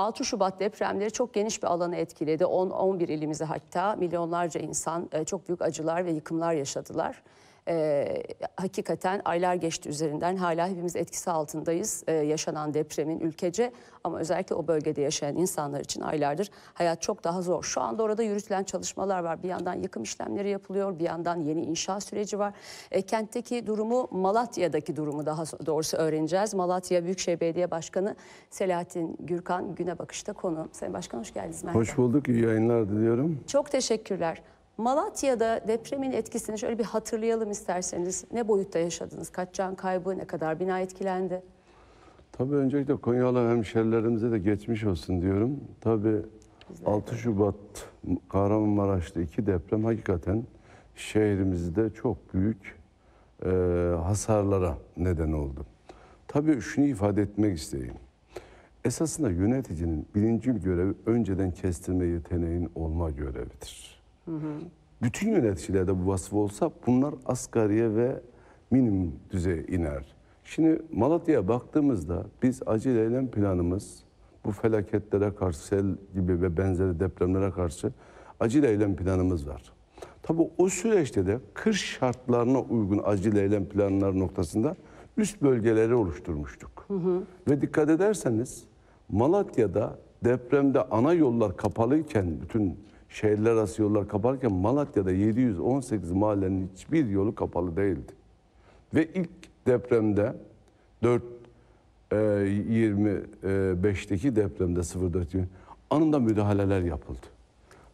6 Şubat depremleri çok geniş bir alanı etkiledi. 10-11 ilimizi hatta milyonlarca insan e, çok büyük acılar ve yıkımlar yaşadılar e, hakikaten aylar geçti üzerinden hala hepimiz etkisi altındayız e, yaşanan depremin ülkece ama özellikle o bölgede yaşayan insanlar için aylardır hayat çok daha zor. Şu anda orada yürütülen çalışmalar var bir yandan yıkım işlemleri yapılıyor bir yandan yeni inşa süreci var. E, kentteki durumu Malatya'daki durumu daha doğrusu öğreneceğiz. Malatya Büyükşehir Belediye Başkanı Selahattin Gürkan güne bakışta konu. Sayın Başkan hoş geldiniz. Merhaba. Hoş bulduk iyi yayınlar diliyorum. Çok teşekkürler. Malatya'da depremin etkisini şöyle bir hatırlayalım isterseniz. Ne boyutta yaşadınız? Kaç can kaybı, ne kadar bina etkilendi? Tabii öncelikle Konyalı hemşerilerimize de geçmiş olsun diyorum. Tabii 6 Şubat Kahramanmaraş'ta iki deprem hakikaten şehrimizde çok büyük e, hasarlara neden oldu. Tabii şunu ifade etmek isteyeyim. Esasında yöneticinin birincil görevi önceden kestirme yeteneğin olma görevidir. Hı hı bütün yöneticilerde bu vasıf olsa bunlar asgariye ve minimum düzeye iner. Şimdi Malatya'ya baktığımızda biz acil eylem planımız bu felaketlere karşı sel gibi ve benzeri depremlere karşı acil eylem planımız var. Tabi o süreçte de kış şartlarına uygun acil eylem planları noktasında üst bölgeleri oluşturmuştuk. Hı hı. Ve dikkat ederseniz Malatya'da depremde ana yollar kapalıyken bütün şehirler arası yollar kaparken Malatya'da 718 mahallenin hiçbir yolu kapalı değildi. Ve ilk depremde 4 e, 25'teki e, depremde 04 anında müdahaleler yapıldı.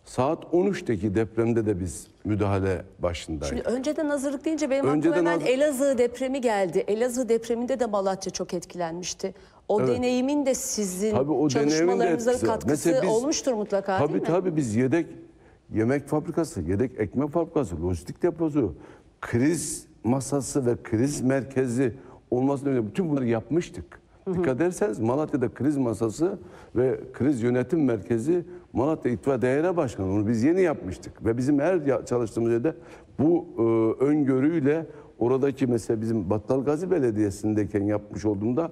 Saat 13'teki depremde de biz müdahale başındaydık. Şimdi önceden hazırlık deyince benim önceden aklıma hemen hazır... Elazığ depremi geldi. Elazığ depreminde de Malatya çok etkilenmişti. O evet. deneyimin de sizin tabii o çalışmalarınıza de katkısı biz, olmuştur mutlaka tabii, değil mi? Tabii biz yedek yemek fabrikası, yedek ekmek fabrikası, lojistik deposu, kriz masası ve kriz merkezi olmasına önemli. Bütün bunları yapmıştık. Hı hı. Dikkat ederseniz Malatya'da kriz masası ve kriz yönetim merkezi Malatya İtfa Daire Başkanı. Onu biz yeni yapmıştık. Ve bizim her çalıştığımız yerde bu e, öngörüyle oradaki mesela bizim Battalgazi Belediyesi'ndeyken yapmış olduğumda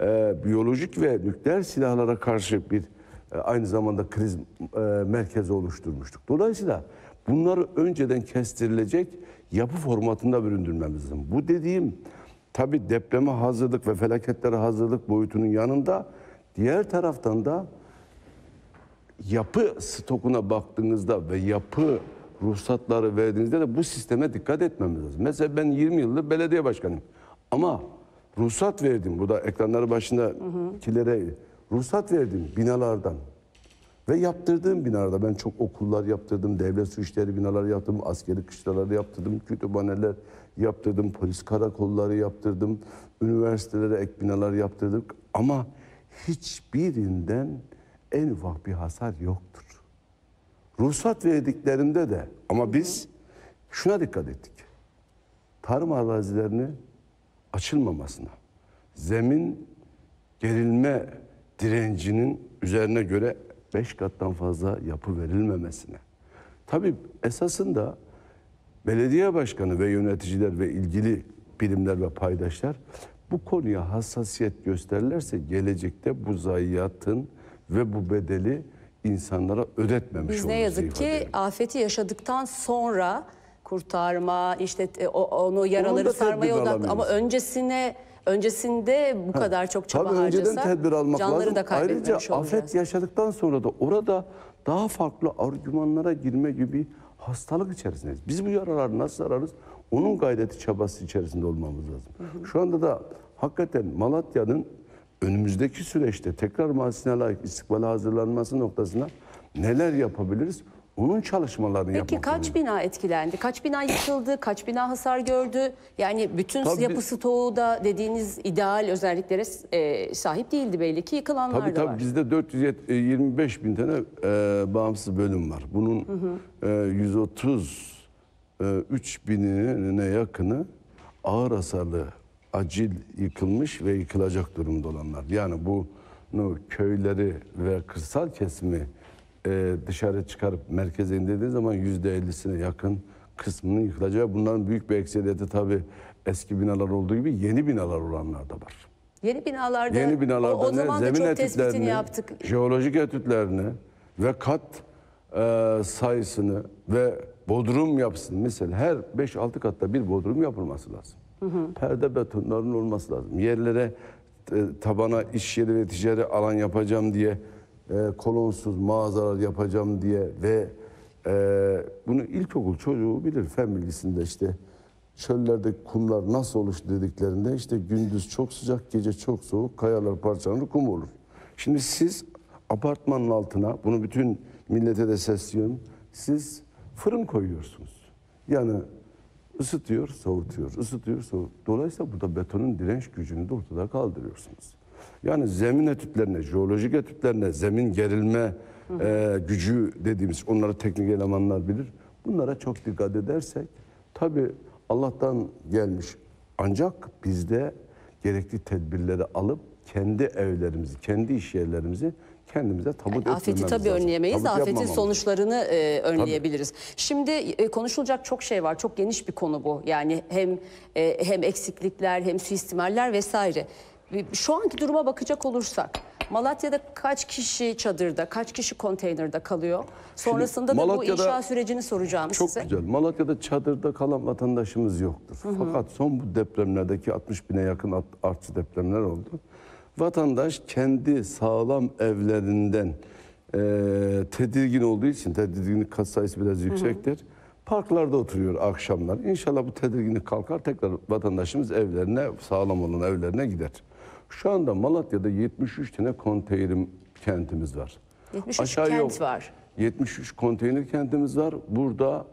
e, biyolojik ve nükleer silahlara karşı bir e, aynı zamanda kriz e, merkezi oluşturmuştuk. Dolayısıyla bunları önceden kestirilecek yapı formatında büründürmemiz lazım. Bu dediğim tabii depreme hazırlık ve felaketlere hazırlık boyutunun yanında diğer taraftan da yapı stokuna baktığınızda ve yapı ruhsatları verdiğinizde de bu sisteme dikkat etmemiz lazım. Mesela ben 20 yıldır belediye başkanıyım. Ama ruhsat verdim. burada da başında kilere ruhsat verdim binalardan. Ve yaptırdığım binalarda ben çok okullar yaptırdım, devlet su binaları yaptım, askeri kışlaları yaptırdım, kütüphaneler yaptırdım, polis karakolları yaptırdım, üniversitelere ek binalar yaptırdık. Ama hiçbirinden en ufak bir hasar yoktur. Ruhsat verdiklerinde de ama biz şuna dikkat ettik. Tarım arazilerini açılmamasına, zemin gerilme direncinin üzerine göre beş kattan fazla yapı verilmemesine. Tabii esasında belediye başkanı ve yöneticiler ve ilgili bilimler ve paydaşlar bu konuya hassasiyet gösterirlerse gelecekte bu zayiatın ve bu bedeli insanlara ödetmemiş Biz ne yazık ki afeti yaşadıktan sonra kurtarma, işte onu yaraları onu sarmaya odak ama öncesine öncesinde bu ha, kadar çok çaba tabii harcasa önceden tedbir almak canları lazım. da kaybetmemiş Ayrıca olacağız. afet yaşadıktan sonra da orada daha farklı argümanlara girme gibi hastalık içerisindeyiz. Biz bu yaraları nasıl ararız? Onun gayreti çabası içerisinde olmamız lazım. Hı Şu anda da hakikaten Malatya'nın önümüzdeki süreçte tekrar mahsine layık istikbale hazırlanması noktasına neler yapabiliriz? Onun çalışmalarını yapmak Peki kaç zorunda. bina etkilendi? Kaç bina yıkıldı? Kaç bina hasar gördü? Yani bütün tabii yapı stoğu da dediğiniz ideal özelliklere e, sahip değildi belli ki yıkılanlar tabii, da tabii, var. bizde 425 e, bin tane e, bağımsız bölüm var. Bunun hı hı. E, 130 e, 3 binine yakını ağır hasarlı acil yıkılmış ve yıkılacak durumda olanlar. Yani bunu köyleri ve kırsal kesimi e, dışarı çıkarıp merkeze indirdiği zaman yüzde ellisine yakın kısmının yıkılacağı. Bunların büyük bir ekseriyeti tabi eski binalar olduğu gibi yeni binalar olanlar da var. Yeni binalarda, yeni binalarda o, o ne? zemin etütlerini, yaptık. jeolojik etütlerini ve kat e, sayısını ve bodrum yapısını mesela her 5-6 katta bir bodrum yapılması lazım. Hı Perde betonların olması lazım. Yerlere e, tabana iş yeri ve ticari alan yapacağım diye e, kolonsuz mağazalar yapacağım diye ve e, bunu ilkokul çocuğu bilir fen bilgisinde işte çöllerde kumlar nasıl oluştu dediklerinde işte gündüz çok sıcak gece çok soğuk kayalar parçalanır kum olur. Şimdi siz apartmanın altına bunu bütün millete de sesliyorum siz fırın koyuyorsunuz. Yani Isıtıyor, soğutuyor, ısıtıyor, soğutuyor. Dolayısıyla burada betonun direnç gücünü de ortada kaldırıyorsunuz. Yani zemin etütlerine, jeolojik etütlerine, zemin gerilme e, gücü dediğimiz, onları teknik elemanlar bilir. Bunlara çok dikkat edersek, tabii Allah'tan gelmiş. Ancak bizde gerekli tedbirleri alıp kendi evlerimizi, kendi iş yerlerimizi kendimize tabut yani Afeti tabii lazım. önleyemeyiz tabut afetin sonuçlarını e, önleyebiliriz. Tabii. Şimdi e, konuşulacak çok şey var. Çok geniş bir konu bu. Yani hem e, hem eksiklikler hem suistimaller vesaire. E, şu anki duruma bakacak olursak Malatya'da kaç kişi çadırda, kaç kişi konteynerde kalıyor? Sonrasında Şimdi, da bu inşa sürecini soracağım çok size. Çok güzel. Malatya'da çadırda kalan vatandaşımız yoktur. Hı hı. Fakat son bu depremlerdeki 60 bine yakın artı depremler oldu. Vatandaş kendi sağlam evlerinden e, tedirgin olduğu için tedirginlik kat sayısı biraz yüksektir. Hı hı. Parklarda oturuyor akşamlar. İnşallah bu tedirginlik kalkar tekrar vatandaşımız evlerine sağlam olan evlerine gider. Şu anda Malatya'da 73 tane konteynerim kentimiz var. 73 Aşağı kent yok. var. 73 konteyner kentimiz var. Burada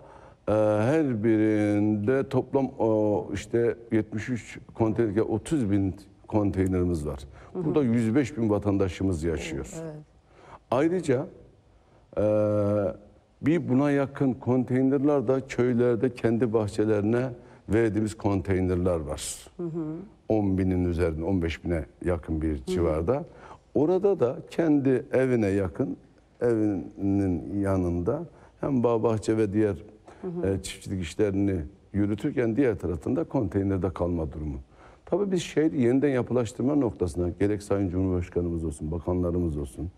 e, her birinde toplam o, işte 73 konteyner 30 bin konteynerimiz var. Burada 105 bin vatandaşımız yaşıyor. Evet. Ayrıca e, bir buna yakın konteynerler de köylerde kendi bahçelerine verdiğimiz konteynerler var. Hı hı. 10 binin üzerinde 15 bine yakın bir hı hı. civarda. Orada da kendi evine yakın evinin yanında hem bağ bahçe ve diğer hı hı. E, çiftçilik işlerini yürütürken diğer tarafında konteynerde kalma durumu. Tabii biz şehir yeniden yapılaştırma noktasına gerek Sayın Cumhurbaşkanımız olsun, bakanlarımız olsun.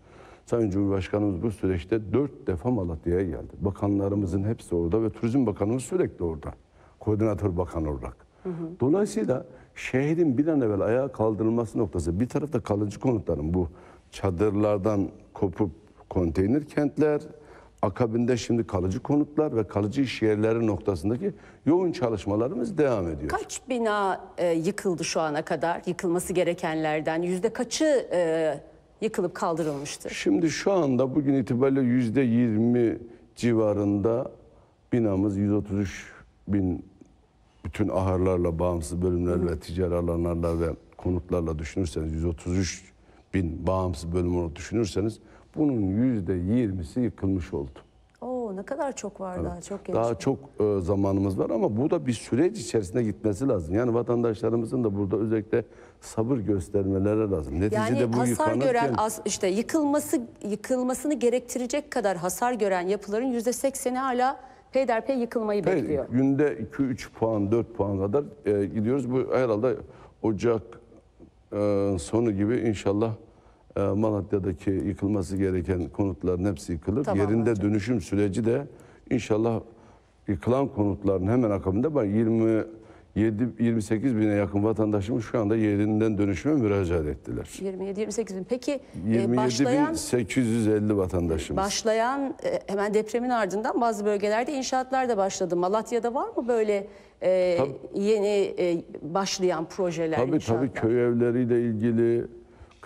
Sayın Cumhurbaşkanımız bu süreçte dört defa Malatya'ya geldi. Bakanlarımızın hepsi orada ve Turizm Bakanımız sürekli orada. Koordinatör bakan olarak. Hı hı. Dolayısıyla şehrin bir an evvel ayağa kaldırılması noktası bir tarafta kalıcı konutların bu çadırlardan kopup konteyner kentler, Akabinde şimdi kalıcı konutlar ve kalıcı iş yerleri noktasındaki yoğun çalışmalarımız devam ediyor. Kaç bina e, yıkıldı şu ana kadar yıkılması gerekenlerden? Yüzde kaçı e, yıkılıp kaldırılmıştır? Şimdi şu anda bugün itibariyle yüzde yirmi civarında binamız 133 bin bütün aharlarla, bağımsız bölümler Hı. ve ticari alanlarla ve konutlarla düşünürseniz 133 bin bağımsız bölüm düşünürseniz bunun yüzde yirmisi yıkılmış oldu. Oo ne kadar çok var daha çok genç. Daha çok e, zamanımız var ama bu da bir süreç içerisinde gitmesi lazım. Yani vatandaşlarımızın da burada özellikle sabır göstermeleri lazım. Neticede yani bu hasar yıkanırken- gören az- işte yıkılması yıkılmasını gerektirecek kadar hasar gören yapıların yüzde sekseni hala peyderpey yıkılmayı Hey, bekliyor. Günde 2-3 puan, 4 puan kadar e, gidiyoruz. Bu herhalde Ocak e, sonu gibi inşallah e, Malatya'daki yıkılması gereken konutların hepsi yıkılır. Tamam, Yerinde hocam. dönüşüm süreci de inşallah yıkılan konutların hemen akabinde var. 27 28 bine yakın vatandaşımız şu anda yerinden dönüşüme müracaat ettiler. 27-28 bin. Peki 27 e, başlayan... 850 vatandaşımız. Başlayan e, hemen depremin ardından bazı bölgelerde inşaatlar da başladı. Malatya'da var mı böyle e, yeni e, başlayan projeler, tabii, inşaatlar? Tabii köy evleriyle ilgili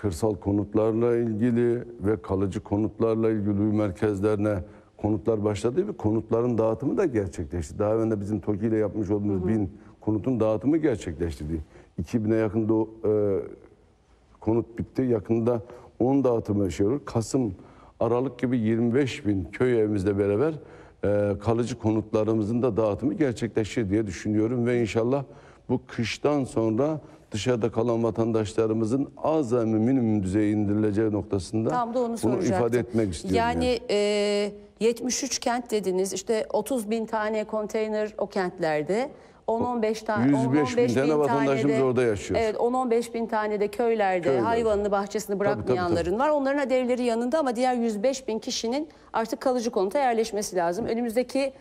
kırsal konutlarla ilgili ve kalıcı konutlarla ilgili merkezlerine konutlar başladı ve konutların dağıtımı da gerçekleşti. Daha önce bizim TOKİ ile yapmış olduğumuz hı hı. bin konutun dağıtımı gerçekleştirdi. 2000'e yakın do, e, konut bitti. Yakında 10 dağıtımı yaşıyoruz. Kasım, Aralık gibi 25 bin köy evimizle beraber e, kalıcı konutlarımızın da dağıtımı gerçekleşir diye düşünüyorum ve inşallah bu kıştan sonra dışarıda kalan vatandaşlarımızın azami minimum düzeye indirileceği noktasında Tam da onu bunu ifade etmek istiyorum. Yani, yani. E, 73 kent dediniz işte 30 bin tane konteyner o kentlerde. 10-15 tane 105 bin, bin tane vatandaşımız orada yaşıyor. Evet 10-15 bin tane de köylerde, köylerde. hayvanını bahçesini bırakmayanların tabii, tabii, tabii. var. Onların adevleri yanında ama diğer 105 bin kişinin artık kalıcı konuta yerleşmesi lazım. Önümüzdeki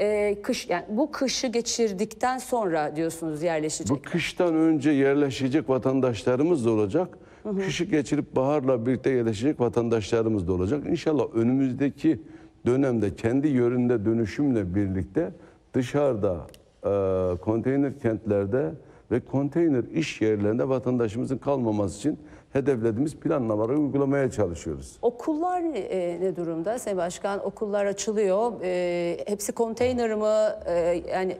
e, kış yani bu kışı geçirdikten sonra diyorsunuz yerleşecek. Bu kıştan önce yerleşecek vatandaşlarımız da olacak. Hı hı. Kışı geçirip baharla birlikte yerleşecek vatandaşlarımız da olacak. İnşallah önümüzdeki dönemde kendi yöründe dönüşümle birlikte dışarıda e, konteyner kentlerde ve konteyner iş yerlerinde vatandaşımızın kalmaması için hedeflediğimiz planlamaları uygulamaya çalışıyoruz. Okullar e, ne durumda Sayın Başkan? Okullar açılıyor. E, hepsi konteyner mı? E, yani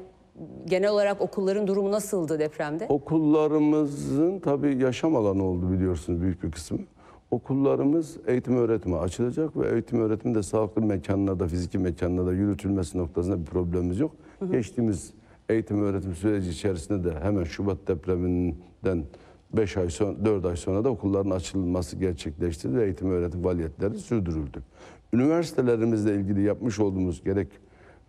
genel olarak okulların durumu nasıldı depremde? Okullarımızın tabii yaşam alanı oldu biliyorsunuz büyük bir kısmı. Okullarımız eğitim öğretimi açılacak ve eğitim öğretimi de sağlıklı mekanlarda, fiziki mekanlarda yürütülmesi noktasında bir problemimiz yok. Hı hı. Geçtiğimiz eğitim öğretim süreci içerisinde de hemen Şubat depreminden 5 ay sonra, 4 ay sonra da okulların açılması gerçekleşti ve eğitim öğretim faaliyetleri sürdürüldü. Üniversitelerimizle ilgili yapmış olduğumuz gerek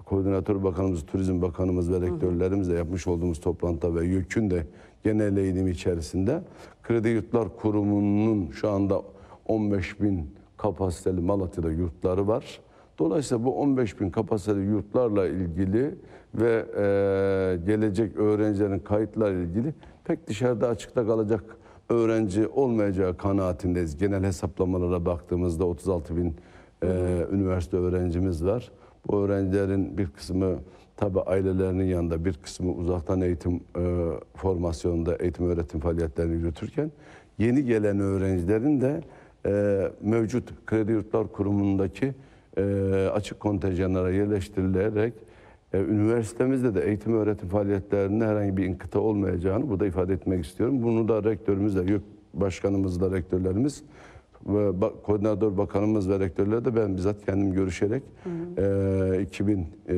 koordinatör bakanımız, turizm bakanımız ve rektörlerimizle yapmış olduğumuz toplantı ve yükün de genel eğitim içerisinde Kredi Yurtlar Kurumu'nun şu anda 15 bin kapasiteli Malatya'da yurtları var. Dolayısıyla bu 15 bin kapasiteli yurtlarla ilgili ve e, gelecek öğrencilerin kayıtlarla ilgili pek dışarıda açıkta kalacak öğrenci olmayacağı kanaatindeyiz. Genel hesaplamalara baktığımızda 36 bin e, üniversite öğrencimiz var. Bu öğrencilerin bir kısmı tabi ailelerinin yanında bir kısmı uzaktan eğitim e, formasyonunda eğitim öğretim faaliyetlerini yürütürken yeni gelen öğrencilerin de e, mevcut Kredi Yurtlar Kurumu'ndaki e, açık kontenjanlara yerleştirilerek e, üniversitemizde de eğitim öğretim faaliyetlerinde herhangi bir inkıta olmayacağını burada ifade etmek istiyorum. Bunu da rektörümüzle, YÖK başkanımızla rektörlerimiz ve bak, koordinatör bakanımız ve rektörler de ben bizzat kendim görüşerek E, 2023-2024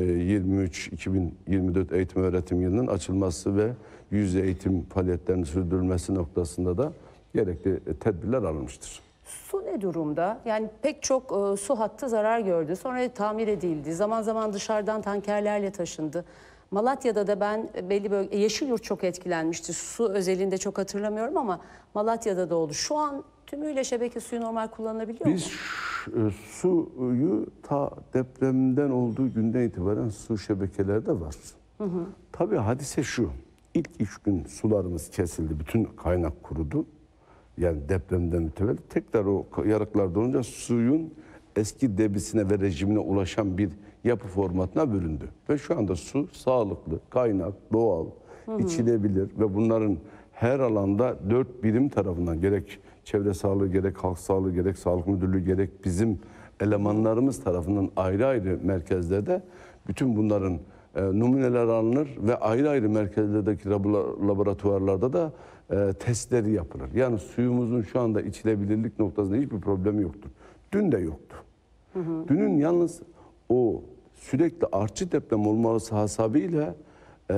e, eğitim öğretim yılının açılması ve yüz eğitim faaliyetlerinin sürdürülmesi noktasında da gerekli e, tedbirler alınmıştır. Su ne durumda? Yani pek çok e, su hattı zarar gördü. Sonra tamir edildi. Zaman zaman dışarıdan tankerlerle taşındı. Malatya'da da ben e, belli bölge Yeşilyurt çok etkilenmişti. Su özelinde çok hatırlamıyorum ama Malatya'da da oldu. Şu an tümüyle şebeke suyu normal kullanılabiliyor Biz mu? Biz e, suyu ta depremden olduğu günden itibaren su şebekelerde var. Hı hı. Tabii hadise şu. İlk üç gün sularımız kesildi. Bütün kaynak kurudu yani depremden mütevelli, tekrar o yarıklar dolunca suyun eski debisine ve rejimine ulaşan bir yapı formatına büründü. Ve şu anda su sağlıklı, kaynak, doğal, hı hı. içilebilir ve bunların her alanda dört birim tarafından gerek çevre sağlığı, gerek halk sağlığı, gerek sağlık müdürlüğü, gerek bizim elemanlarımız tarafından ayrı ayrı merkezlerde bütün bunların e, numuneler alınır ve ayrı ayrı merkezlerdeki laboratuvarlarda da e, testleri yapılır. Yani suyumuzun şu anda içilebilirlik noktasında hiçbir problemi yoktur. Dün de yoktu. Hı hı. Dünün yalnız o sürekli artçı deprem olması hasabıyla e,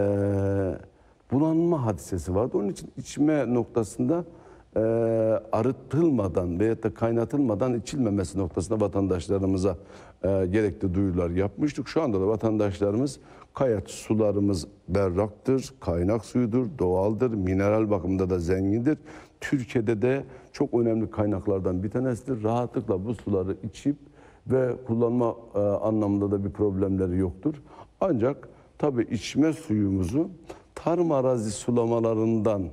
bulanma hadisesi vardı. Onun için içme noktasında e, arıtılmadan veya da kaynatılmadan içilmemesi noktasında vatandaşlarımıza e, gerekli duyurular yapmıştık. Şu anda da vatandaşlarımız kayat sularımız berraktır, kaynak suyudur, doğaldır, mineral bakımında da zengindir. Türkiye'de de çok önemli kaynaklardan bir tanesidir. Rahatlıkla bu suları içip ve kullanma e, anlamında da bir problemleri yoktur. Ancak tabii içme suyumuzu tarım arazi sulamalarından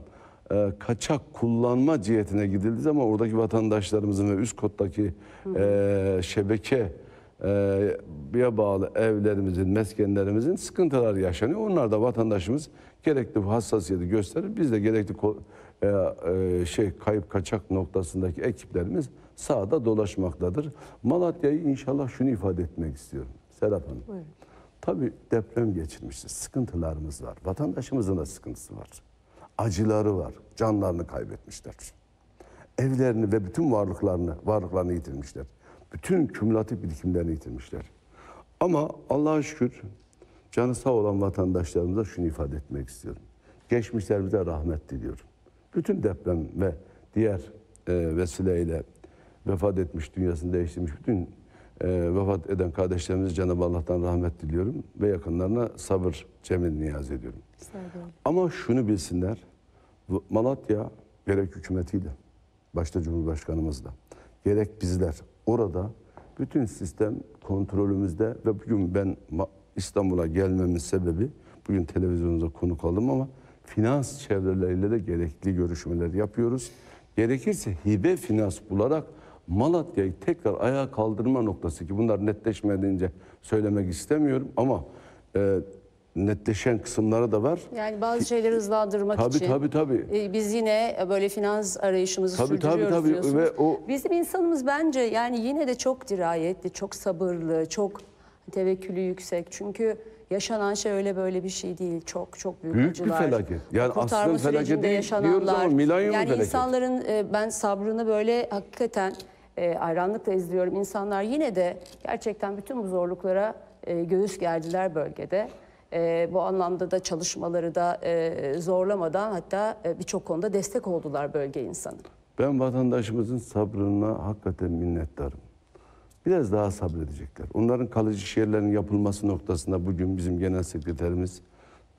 e, kaçak kullanma cihetine gidildi ama oradaki vatandaşlarımızın ve üst kottaki e, şebeke e, ya bağlı evlerimizin, meskenlerimizin sıkıntılar yaşanıyor. Onlar da vatandaşımız gerekli hassasiyeti gösterir. Biz de gerekli e, e, şey kayıp kaçak noktasındaki ekiplerimiz sahada dolaşmaktadır. Malatya'yı inşallah şunu ifade etmek istiyorum. Serap Hanım. Buyurun. Tabii deprem geçirmişiz. Sıkıntılarımız var. Vatandaşımızın da sıkıntısı var acıları var. Canlarını kaybetmişler. Evlerini ve bütün varlıklarını, varlıklarını yitirmişler. Bütün kümülatif birikimlerini yitirmişler. Ama Allah'a şükür canı sağ olan vatandaşlarımıza şunu ifade etmek istiyorum. Geçmişlerimize rahmet diliyorum. Bütün deprem ve diğer e, vesileyle vefat etmiş, dünyasını değiştirmiş bütün e, vefat eden kardeşlerimiz Cenab-ı Allah'tan rahmet diliyorum ve yakınlarına sabır cemin niyaz ediyorum. Ama şunu bilsinler, Malatya gerek hükümetiyle, başta Cumhurbaşkanımızla, gerek bizler orada bütün sistem kontrolümüzde ve bugün ben İstanbul'a gelmemin sebebi bugün televizyonumuza konu kaldım ama finans çevreleriyle de gerekli görüşmeler yapıyoruz. Gerekirse hibe finans bularak Malatya'yı tekrar ayağa kaldırma noktası ki bunlar netleşmediğince söylemek istemiyorum ama e, netleşen kısımları da var. Yani bazı şeyleri hızlandırmak tabii, için. Tabii tabii tabii. E, biz yine böyle finans arayışımızı tabii, sürdürüyoruz tabii, tabii. diyorsunuz. Ve o... Bizim insanımız bence yani yine de çok dirayetli, çok sabırlı, çok tevekkülü yüksek. Çünkü yaşanan şey öyle böyle bir şey değil. Çok çok büyük, büyük acılar. Büyük bir felaket. Yani aslında felaket değil yaşananlar. diyoruz ama milanyum yani felaket. Yani insanların e, ben sabrını böyle hakikaten e, hayranlıkla izliyorum. İnsanlar yine de gerçekten bütün bu zorluklara e, göğüs geldiler bölgede. E, bu anlamda da çalışmaları da e, zorlamadan hatta e, birçok konuda destek oldular bölge insanı. Ben vatandaşımızın sabrına hakikaten minnettarım. Biraz daha sabredecekler. Onların kalıcı şehirlerin yapılması noktasında bugün bizim genel sekreterimiz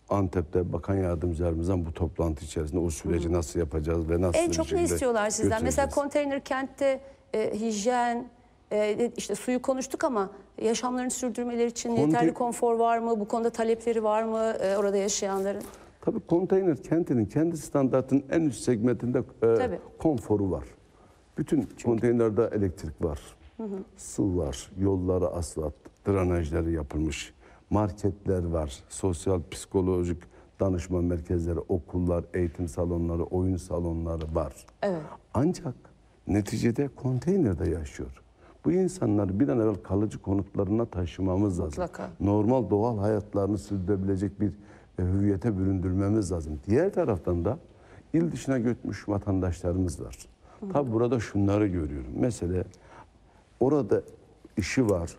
Antep'te bakan yardımcılarımızdan bu toplantı içerisinde o süreci nasıl yapacağız ve nasıl En çok ne istiyorlar sizden? Mesela konteyner kentte e, hijyen, e, e, işte suyu konuştuk ama yaşamlarını sürdürmeleri için Konte- yeterli konfor var mı? Bu konuda talepleri var mı e, orada yaşayanların? Tabii konteyner kentinin kendi standartının en üst segmentinde e, konforu var. Bütün konteynerde elektrik var, su var, yolları asfalt, drenajları yapılmış, marketler var, sosyal psikolojik danışma merkezleri, okullar, eğitim salonları, oyun salonları var. Evet. Ancak neticede konteynerde yaşıyor. Bu insanları bir an evvel kalıcı konutlarına taşımamız lazım. Mutlaka. Normal doğal hayatlarını sürdürebilecek bir e, hüviyete büründürmemiz lazım. Diğer taraftan da il dışına götmüş vatandaşlarımız var. Tabi burada şunları görüyorum. Mesela orada işi var,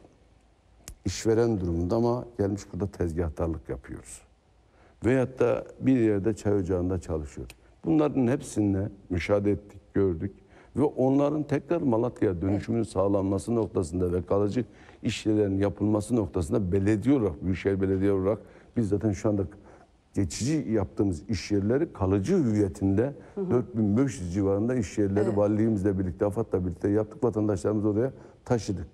işveren durumunda ama gelmiş burada tezgahtarlık yapıyoruz. Veyahut da bir yerde çay ocağında çalışıyor. Bunların hepsini müşahede ettik, gördük ve onların tekrar Malatya'ya dönüşümünün sağlanması noktasında ve kalıcı işlerin yapılması noktasında belediye olarak, Büyükşehir Belediye olarak biz zaten şu anda geçici yaptığımız iş yerleri kalıcı hüviyetinde hı 4500 civarında iş yerleri evet. valiliğimizle birlikte, AFAD'la birlikte yaptık. Vatandaşlarımızı oraya taşıdık.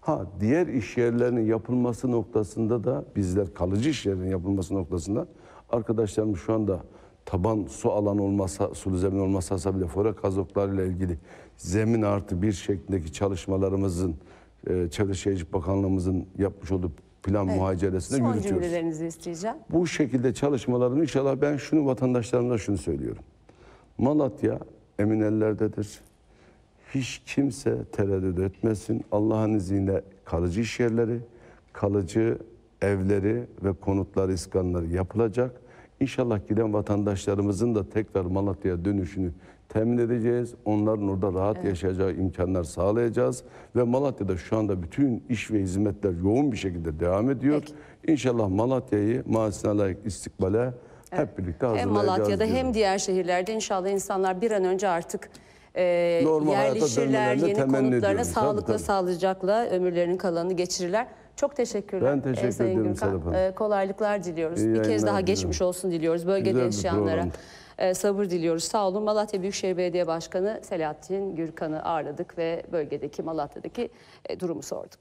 Ha diğer iş yerlerinin yapılması noktasında da bizler kalıcı iş yerlerinin yapılması noktasında arkadaşlarımız şu anda taban su alan olmasa, sulu zemin olmasa bile fora kazoklarıyla ilgili zemin artı bir şeklindeki çalışmalarımızın e, Çevre Şehircilik Bakanlığımızın yapmış olduğu plan evet. muhaceresini yürütüyoruz. Son cümlelerinizi isteyeceğim. Bu şekilde çalışmaların inşallah ben şunu vatandaşlarımla şunu söylüyorum. Malatya emin ellerdedir. Hiç kimse tereddüt etmesin. Allah'ın izniyle kalıcı iş yerleri, kalıcı evleri ve konutlar, iskanları yapılacak İnşallah giden vatandaşlarımızın da tekrar Malatya'ya dönüşünü temin edeceğiz. Onların orada rahat evet. yaşayacağı imkanlar sağlayacağız. Ve Malatya'da şu anda bütün iş ve hizmetler yoğun bir şekilde devam ediyor. Peki. İnşallah Malatya'yı maalesef layık istikbale evet. hep birlikte hazırlayacağız. Hem Malatya'da diyorum. hem diğer şehirlerde inşallah insanlar bir an önce artık e, yerleşirler, yeni konutlarına sağlıkla, tabii, tabii. sağlıcakla ömürlerinin kalanını geçirirler. Çok teşekkürler. Ben teşekkür e, Sayın ederim Gürkan. Serap Hanım. E, kolaylıklar diliyoruz. İyi bir kez daha geçmiş olsun diliyoruz bölgede Güzel yaşayanlara. E, sabır diliyoruz. Sağ olun. Malatya Büyükşehir Belediye Başkanı Selahattin Gürkan'ı ağırladık ve bölgedeki Malatya'daki durumu sorduk.